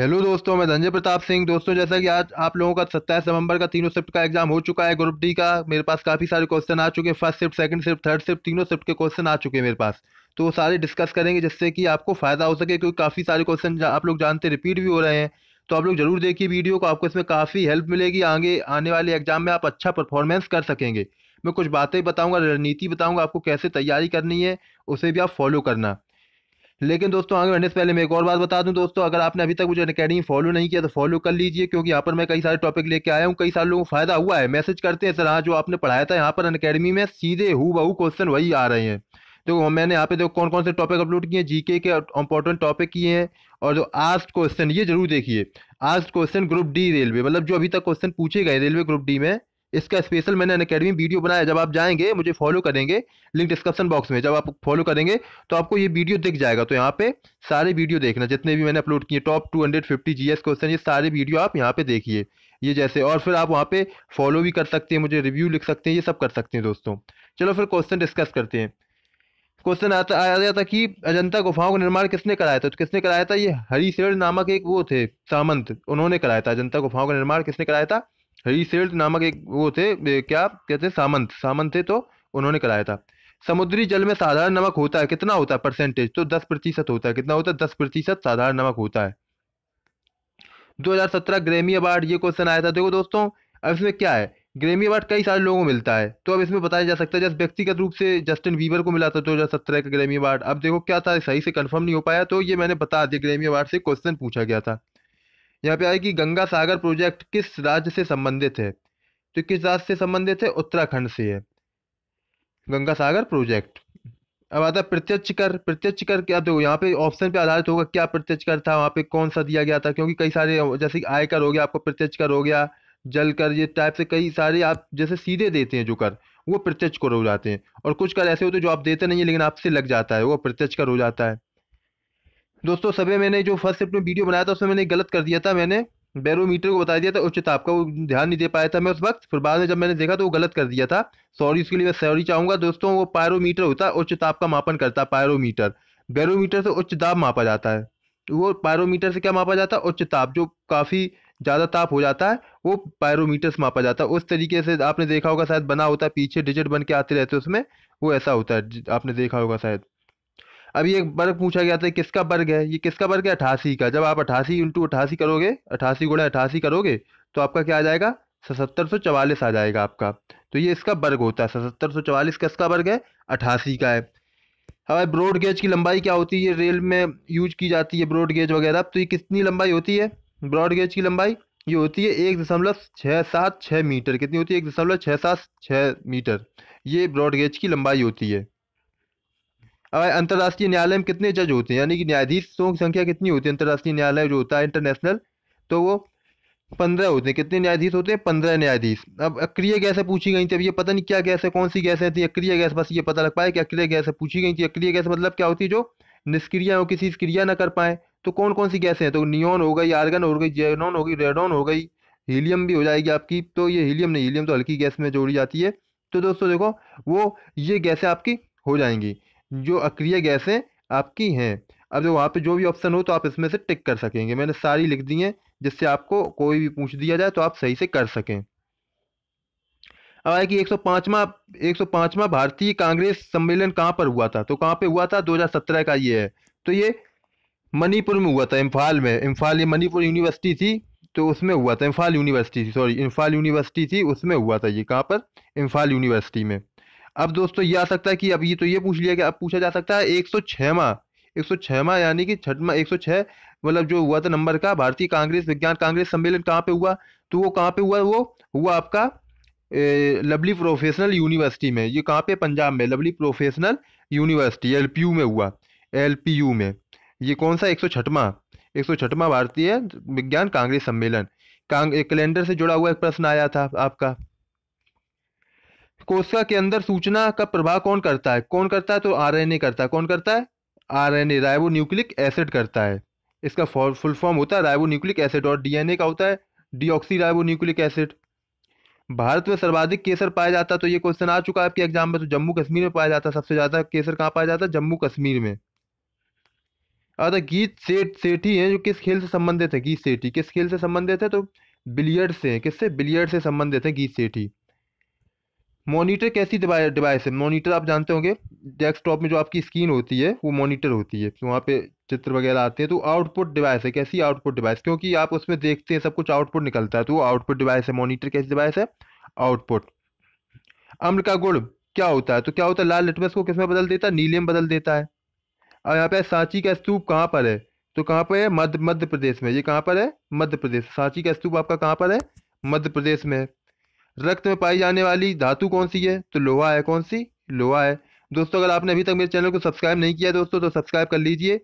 hello दोस्तों मैं धनजय प्रताप सिंह दोस्तों जैसा कि आज आप लोगों का सत्ताईस नवंबर का तीनों शिफ्ट का एग्जाम हो चुका है ग्रुप डी का मेरे पास काफ़ी सारे क्वेश्चन आ चुके हैं first shift second shift third shift तीनों शिफ्ट के क्वेश्चन आ चुके हैं मेरे पास तो वो सारे डिस्कस करेंगे जिससे कि आपको फायदा हो सके क्योंकि काफ़ी सारे क्वेश्चन आप लोग जानते रिपीट भी हो रहे हैं तो आप लोग जरूर देखिए वीडियो को आपको इसमें काफ़ी हेल्प मिलेगी आगे आने वाले एग्जाम में आप अच्छा परफॉर्मेंस कर सकेंगे मैं कुछ बातें बताऊँगा रणनीति बताऊँगा आपको कैसे तैयारी करनी है उसे भी आप फॉलो करना लेकिन दोस्तों आगे बढ़ने से पहले मैं एक और बात बता दूं दोस्तों अगर आपने अभी तक मुझे अकेडमी फॉलो नहीं किया तो फॉलो कर लीजिए क्योंकि यहाँ पर मैं कई सारे टॉपिक लेके आया हूँ कई सारे लोगों को फायदा हुआ है मैसेज करते हैं सर हाँ जो आपने पढ़ाया था यहाँ पर अकेडमी में सीधे हु बहु क्वेश्चन वही आ रहे हैं तो मैंने यहाँ पे देखो कौन कौन से टॉपिक अपलोड किए हैं जीके के इंपॉर्टेंट टॉपिक किए हैं और जो आस्ट क्वेश्चन ये जरूर देखिए आस्ट क्वेश्चन ग्रुप डी रेलवे मतलब जो अभी तक क्वेश्चन पूछे गए रेलवे ग्रुप डी में इसका स्पेशल मैंने अन अकेडमी वीडियो बनाया जब आप जाएंगे मुझे फॉलो करेंगे लिंक डिस्क्रिप्शन बॉक्स में जब आप फॉलो करेंगे तो आपको ये वीडियो दिख जाएगा तो यहाँ पे सारे वीडियो देखना जितने भी मैंने अपलोड किए top two hundred fifty G S question ये सारे वीडियो आप यहाँ पे देखिए ये जैसे और फिर आप वहाँ पे फॉलो भी कर सकते हैं मुझे रिव्यू लिख सकते हैं ये सब कर सकते हैं दोस्तों चलो फिर क्वेश्चन डिस्कस करते हैं क्वेश्चन आता आया गया था कि अजंता गुफाओं का निर्माण किसने कराया था तो किसने कराया था ये हरीशेर नामक एक वो थे सामंत उन्होंने कराया था अजंता गुफाओं का निर्माण किसने कराया था हरी सेल्ट नामक एक वो थे क्या कहते सामंत सामंत थे तो उन्होंने कराया था समुद्री जल में साधारण नमक होता है कितना होता है परसेंटेज तो दस प्रतिशत होता है कितना होता है दस प्रतिशत साधारण नमक होता है 2017 ग्रेमी अवार्ड ये क्वेश्चन आया था देखो दोस्तों अब इसमें क्या है ग्रेमी अवार्ड कई सारे लोगों को मिलता है तो अब इसमें बताया जा सकता है जैसे व्यक्तिगत रूप से जस्टिन बीबर को मिला था तो दो हज़ार सत्रह का ग्रेमी अवार्ड अब देखो क्या था सही से कन्फर्म नहीं हो पाया तो ये मैंने बता दिया ग्रेमी अवार्ड से क्वेश्चन पूछा गया था यहाँ पे आएगी गंगा सागर प्रोजेक्ट किस राज्य से संबंधित है तो किस राज्य से संबंधित है उत्तराखंड से है गंगा सागर प्रोजेक्ट अब आता है प्रत्यक्ष कर प्रत्यक्ष कर क्या देखो तो यहाँ पे ऑप्शन पे आधारित होगा क्या प्रत्यक्ष कर था वहाँ पे कौन सा दिया गया था क्योंकि कई सारे जैसे आयकर हो गया आपको प्रत्यक्ष कर हो गया जल कर ये टाइप से कई सारे आप जैसे सीधे देते हैं जो कर वो प्रत्यक्ष कर हो जाते हैं और कुछ कर ऐसे होते हैं जो आप देते नहीं है लेकिन आपसे लग जाता है वो प्रत्यक्ष कर हो जाता है दोस्तों सभी मैंने जो फर्स्ट स्टेप में वीडियो बनाया था उसमें मैंने गलत कर दिया था मैंने बैरोमीटर को बता दिया था उच्च ताप का वो ध्यान नहीं दे पाया था मैं उस वक्त फिर बाद में जब मैंने देखा तो वो गलत कर दिया था सॉरी उसके लिए मैं सॉरी चाहूंगा दोस्तों वो पायरोमीटर होता है उच्च ताप का मापन करता है पायरोमीटर बैरोमीटर से उच्च दाब मापा जाता है वो पायरोमीटर से क्या मापा जाता है उच्च ताप जो काफ़ी ज़्यादा ताप हो जाता है वो पायरोमीटर से मापा जाता है उस तरीके से आपने देखा होगा शायद बना होता है पीछे डिजिट बन के आते रहते उसमें वो ऐसा होता है आपने देखा होगा शायद अभी एक वर्ग पूछा गया था किसका वर्ग है ये किसका वर्ग है अठासी का जब आप अठासी इंटू अठासी करोगे अठासी गुणा अठासी करोगे तो आपका क्या आ जाएगा सतर सौ चवालीस आ जाएगा आपका तो ये इसका वर्ग होता है सतर सौ चवालीस किसका वर्ग है अठासी का है अब ब्रॉड गेज की लंबाई क्या होती है रेल में यूज की जाती है ब्रॉड गेज वगैरह तो ये कितनी लंबाई होती है ब्रॉड गेज की लंबाई ये होती है एक दशमलव छः सात छः मीटर कितनी होती है एक दशमलव छः सात छः मीटर ये ब्रॉड गेज की लंबाई होती है अंतर्राष्ट्रीय न्यायालय में कितने जज होते हैं यानी कि न्यायाधीशों की संख्या कितनी होती है अंतर्राष्ट्रीय न्यायालय जो होता है इंटरनेशनल तो वो पंद्रह होते हैं कितने न्यायाधीश होते हैं पंद्रह न्यायाधीश अब अक्रिय गैसें पूछी गई थी अब ये पता नहीं क्या गैस है कौन सी गैसें थी अक्रिय गैस बस ये पता लग पाया कि अक्रिय गैसें पूछी गई थी अक्रिय गैस मतलब क्या होती है जो निष्क्रिय हो किसी क्रिया ना कर पाए तो कौन कौन सी गैसें हैं तो नियोन हो गई आर्गन हो गई जेनोन हो गई रेडोन हो गई हीलियम भी हो जाएगी आपकी तो ये हीलियम नहीं हीलियम तो हल्की गैस में जोड़ी जाती है तो दोस्तों देखो वो ये गैसें आपकी हो जाएंगी जो अक्रिय गैसें आपकी हैं अब जो वहाँ पे जो भी ऑप्शन हो तो आप इसमें से टिक कर सकेंगे मैंने सारी लिख दी हैं जिससे आपको कोई भी पूछ दिया जाए तो आप सही से कर सकें अब आए कि एक सौ पाँचवा भारतीय कांग्रेस सम्मेलन कहाँ पर हुआ था तो कहाँ पर हुआ था दो का ये है तो ये मणिपुर में हुआ था इम्फाल में इम्फाल ये मणिपुर यूनिवर्सिटी थी तो उसमें हुआ था इम्फाल यूनिवर्सिटी थी सॉरी इम्फाल यूनिवर्सिटी थी उसमें हुआ था ये कहाँ पर इम्फाल यूनिवर्सिटी में अब दोस्तों ये आ सकता है कि अब ये तो ये पूछ लिया कि अब पूछा जा सकता है एक सौ छमा एक सौ छमा यानी कि छठवा एक सौ छह मतलब जो हुआ था नंबर का भारतीय कांग्रेस विज्ञान कांग्रेस सम्मेलन कहाँ पे हुआ तो वो कहाँ पे हुआ वो हुआ आपका ए, लवली प्रोफेशनल यूनिवर्सिटी में ये कहाँ पे पंजाब में लवली प्रोफेशनल यूनिवर्सिटी एल में हुआ एल में ये कौन सा एक सौ छठवा एक सौ छठवा भारतीय विज्ञान कांग्रेस सम्मेलन कांग कैलेंडर से जुड़ा हुआ एक प्रश्न आया था आपका कोशिका के अंदर सूचना का प्रभाव कौन करता है कौन करता है तो आरएनए करता है कौन करता है आरएनए राइबो न्यूक्लिक एसिड करता है इसका फुल फॉर्म होता है राइबो न्यूक्लिक एसिड और डीएनए का होता है deoxy ribo nucleic acid Bharat में सर्वाधिक केसर पाया जाता है तो ये क्वेश्चन आ चुका है आपके एग्जाम में तो जम्मू कश्मीर में पाया जाता है सबसे ज़्यादा केसर कहाँ पाया जाता है जम्मू कश्मीर में अतः गीत सेठ सेठी है जो किस खेल से संबंधित है गीत सेठी किस खेल से संबंधित है तो बिलियर्ड से किससे बिलियर्ड से संबंधित है गीत सेठी मॉनिटर कैसी डिवाइस है मॉनिटर आप जानते होंगे डेस्कटॉप में जो आपकी स्क्रीन होती है वो मॉनिटर होती है तो वहाँ पे चित्र वगैरह आते हैं तो आउटपुट डिवाइस है कैसी आउटपुट डिवाइस क्योंकि आप उसमें देखते हैं सब कुछ आउटपुट निकलता है तो आउटपुट डिवाइस है मॉनिटर कैसी डिवाइस है आउटपुट अम्ल का गुड़ क्या होता है तो क्या होता है लाल लिटमस को किसमें बदल देता है नीलियम बदल देता है और यहाँ पे सांची का स्तूप कहाँ पर है तो कहाँ पर है मध्य मध्य प्रदेश में ये कहाँ पर है मध्य प्रदेश सांची का स्तूप आपका कहाँ पर है मध्य प्रदेश में है रक्त में पाई जाने वाली धातु कौन सी है तो लोहा है कौन सी लोहा है दोस्तों अगर आपने अभी तक मेरे चैनल को सब्सक्राइब नहीं किया दोस्तों तो सब्सक्राइब कर लीजिए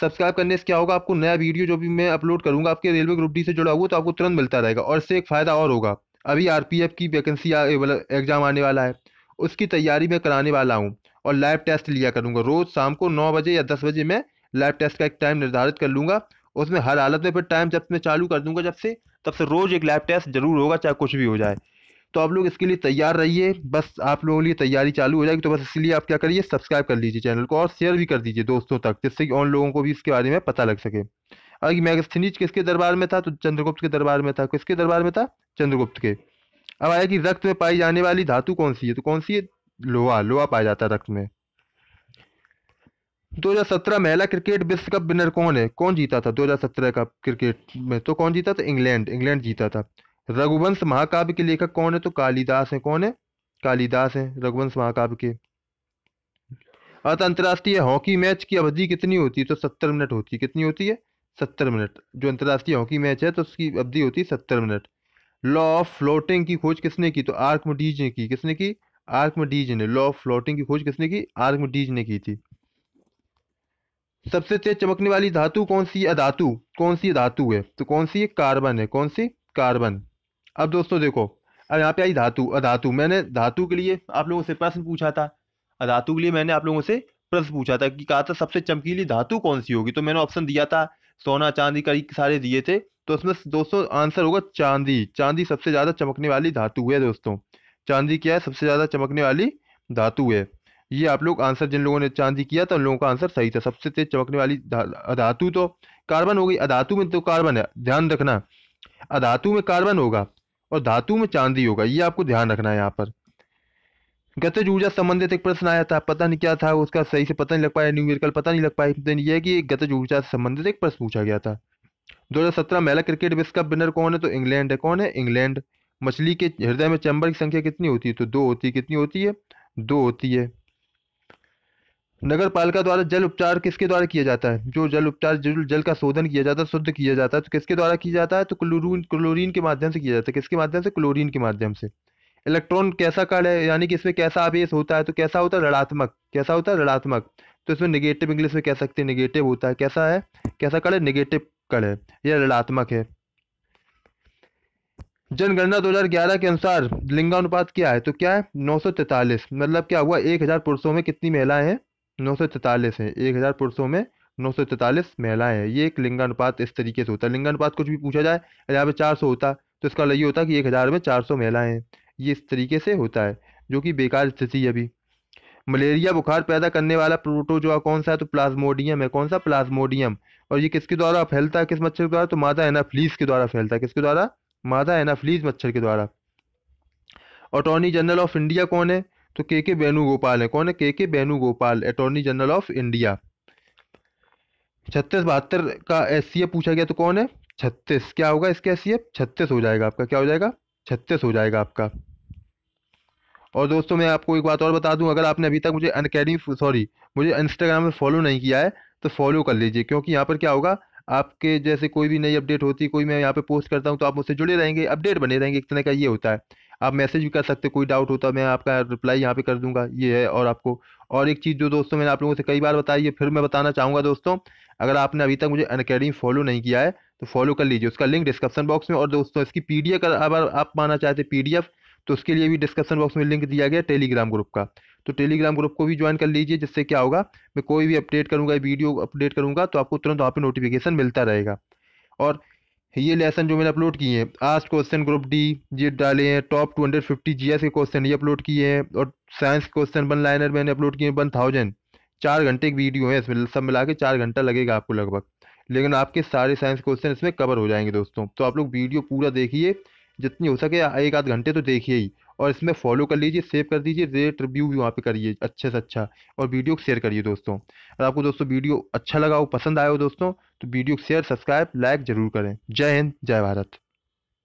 सब्सक्राइब करने से क्या होगा आपको नया वीडियो जो भी मैं अपलोड करूंगा आपके रेलवे ग्रुप डी से जुड़ा हुआ तो आपको तुरंत मिलता रहेगा और इससे एक फ़ायदा और होगा अभी आरपीएफ की वैकेंसी एग्ज़ाम आने वाला है उसकी तैयारी मैं कराने वाला हूँ और लाइव टेस्ट लिया करूंगा रोज़ शाम को नौ बजे या दस बजे मैं लाइव टेस्ट का एक टाइम निर्धारित कर लूंगा उसमें हर हालत में फिर टाइम जब मैं चालू कर दूंगा जब से तब से रोज़ एक लैब टेस्ट ज़रूर होगा चाहे कुछ भी हो जाए तो आप लोग इसके लिए तैयार रहिए बस आप लोगों के लिए तैयारी चालू हो जाएगी तो बस इसलिए आप क्या करिए सब्सक्राइब कर लीजिए चैनल को और शेयर भी कर दीजिए दोस्तों तक जिससे कि उन लोगों को भी इसके बारे में पता लग सके अगर मैगस्थनीज किसके दरबार में था तो चंद्रगुप्त के दरबार में था किसके दरबार में था चंद्रगुप्त के अब आया कि रक्त में पाई जाने वाली धातु कौन सी है तो कौन सी है लोहा लोहा पाया जाता है रक्त में 2017 महिला क्रिकेट विश्व कप विनर कौन है कौन जीता था 2017 का क्रिकेट में तो कौन जीता था इंग्लैंड इंग्लैंड जीता था रघुवंश महाकाव्य के लेखक कौन है तो कालिदास है कौन है कालिदास है रघुवंश महाकाव्य के अर्थ अंतर्राष्ट्रीय हॉकी मैच की अवधि कितनी होती है तो सत्तर मिनट होती है कितनी होती है सत्तर मिनट जो अंतर्राष्ट्रीय हॉकी मैच है तो उसकी अवधि होती है सत्तर मिनट लॉ ऑफ फ्लोटिंग की खोज किसने की तो आर्कमडीज ने की किसने की आर्कमडीज ने लॉ ऑफ फ्लोटिंग की खोज किसने की आर्कमडीज ने की थी सबसे तेज चमकने वाली धातु कौन सी अधातु कौन सी धातु है तो कौन सी कार्बन है कौन सी कार्बन अब दोस्तों देखो अब यहाँ पे आई धातु अधातु मैंने धातु के लिए आप लोगों से प्रश्न पूछा था अधातु के लिए मैंने आप लोगों से प्रश्न पूछा था कि कहा था सबसे चमकीली धातु कौन सी होगी तो मैंने ऑप्शन दिया था सोना चांदी का सारे दिए थे तो उसमें दोस्तों आंसर होगा चांदी चांदी सबसे ज़्यादा चमकने वाली धातु है दोस्तों चांदी क्या है सबसे ज़्यादा चमकने वाली धातु है ये आप लोग आंसर जिन लोगों ने चांदी किया था उन लोगों का आंसर सही था सबसे तेज चमकने वाली अधातु तो कार्बन हो गई अधातु में तो कार्बन है ध्यान रखना अधातु में कार्बन होगा और धातु में चांदी होगा ये आपको ध्यान रखना है यहाँ पर गतिज ऊर्जा संबंधित एक प्रश्न आया था पता नहीं क्या था उसका सही से पता नहीं लग पाया न्यूमेरिकल पता नहीं लग पाया देन तो ये है कि गतिज ऊर्जा से संबंधित एक प्रश्न पूछा गया था 2017 महिला क्रिकेट विश्व कप विनर कौन है तो इंग्लैंड है कौन है इंग्लैंड मछली के हृदय में चैम्बर की संख्या कितनी होती है तो दो होती है कितनी होती है दो होती है नगर पालिका द्वारा जल उपचार किसके द्वारा किया जाता है जो जल उपचार जल, जल का शोधन किया जाता है शुद्ध किया जाता है तो किसके द्वारा किया जाता है तो क्लोरीन क्लोरीन के माध्यम से किया जाता है किसके माध्यम से क्लोरीन के माध्यम से इलेक्ट्रॉन कैसा कार्ड है यानी कि इसमें कैसा आवेश होता है तो कैसा होता है ऋणात्मक कैसा होता है ऋणात्मक तो इसमें निगेटिव इंग्लिश में कह सकते हैं निगेटिव होता है कैसा है कैसा कार्ड है निगेटिव कार्ड है यह ऋणात्मक है जनगणना 2011 के अनुसार लिंगानुपात क्या है तो क्या है नौ मतलब क्या हुआ एक पुरुषों में कितनी महिलाएं हैं नौ सौ तैतालीस है एक हज़ार पुरुषों में नौ सौ तैतालीस महिलाएं हैं ये एक लिंगानुपात इस तरीके से होता है लिंगानुपात कुछ भी पूछा जाए यहाँ पे चार सौ होता तो इसका मतलब ये होता कि एक हज़ार में चार सौ महिलाएं हैं ये इस तरीके से होता है जो कि बेकार स्थिति है अभी मलेरिया बुखार पैदा करने वाला प्रोटोजोआ कौन सा है तो प्लाज्मोडियम है कौन सा प्लाज्मोडियम और ये किसके द्वारा फैलता है किस मच्छर के द्वारा तो मादा एनाफ्लीस के द्वारा फैलता है किसके द्वारा मादा एनाफ्लीस मच्छर के द्वारा अटॉर्नी जनरल ऑफ इंडिया कौन है तो के के वेणुगोपाल है कौन है K K Venugopal attorney general of India छत्तीस बहत्तर का एस पूछा गया तो कौन है छत्तीस क्या होगा इसके एस छत्तीस हो जाएगा आपका क्या हो जाएगा छत्तीस हो जाएगा आपका और दोस्तों मैं आपको एक बात और बता दूं अगर आपने अभी तक मुझे अनकेडमी सॉरी मुझे इंस्टाग्राम में फॉलो नहीं किया है तो फॉलो कर लीजिए क्योंकि यहाँ पर क्या होगा आपके जैसे कोई भी नई अपडेट होती कोई मैं यहाँ पे पोस्ट करता हूँ तो आप मुझसे जुड़े रहेंगे अपडेट बने रहेंगे एक तरह का ये होता है आप मैसेज भी कर सकते कोई डाउट होता तो मैं आपका रिप्लाई यहाँ पे कर दूंगा ये है और आपको और एक चीज़ जो दोस्तों मैंने आप लोगों से कई बार बताई है फिर मैं बताना चाहूँगा दोस्तों अगर आपने अभी तक मुझे अनकेडमी अकेडमी फॉलो नहीं किया है तो फॉलो कर लीजिए उसका लिंक डिस्क्रिप्शन बॉक्स में और दोस्तों इसकी पी डी अगर आप पाना चाहते पी डी एफ तो उसके लिए भी डिस्क्रिप्शन बॉक्स में लिंक दिया गया टेलीग्राम ग्रुप का तो टेलीग्राम ग्रुप को भी ज्वाइन कर लीजिए जिससे क्या होगा मैं कोई भी अपडेट करूँगा वीडियो अपडेट करूँगा तो आपको तुरंत वहाँ पर नोटिफिकेशन मिलता रहेगा और ये लेसन जो मैंने अपलोड किए हैं आज क्वेश्चन ग्रुप डी ये डाले हैं टॉप 250 जीएस के क्वेश्चन ये अपलोड किए हैं और साइंस क्वेश्चन वन लाइनर मैंने अपलोड किए हैं वन थाउजेंड चार घंटे की वीडियो है इसमें सब मिला के चार घंटा लगेगा आपको लगभग लेकिन आपके सारे साइंस क्वेश्चन इसमें कवर हो जाएंगे दोस्तों तो आप लोग वीडियो पूरा देखिए जितनी हो सके एक आध घंटे तो देखिए ही और इसमें फॉलो कर लीजिए सेव कर दीजिए रेट रिव्यू भी वहाँ पे करिए अच्छे से अच्छा और वीडियो को शेयर करिए दोस्तों अगर आपको दोस्तों वीडियो अच्छा लगा हो पसंद आया हो दोस्तों तो वीडियो को शेयर सब्सक्राइब लाइक ज़रूर करें जय हिंद जय भारत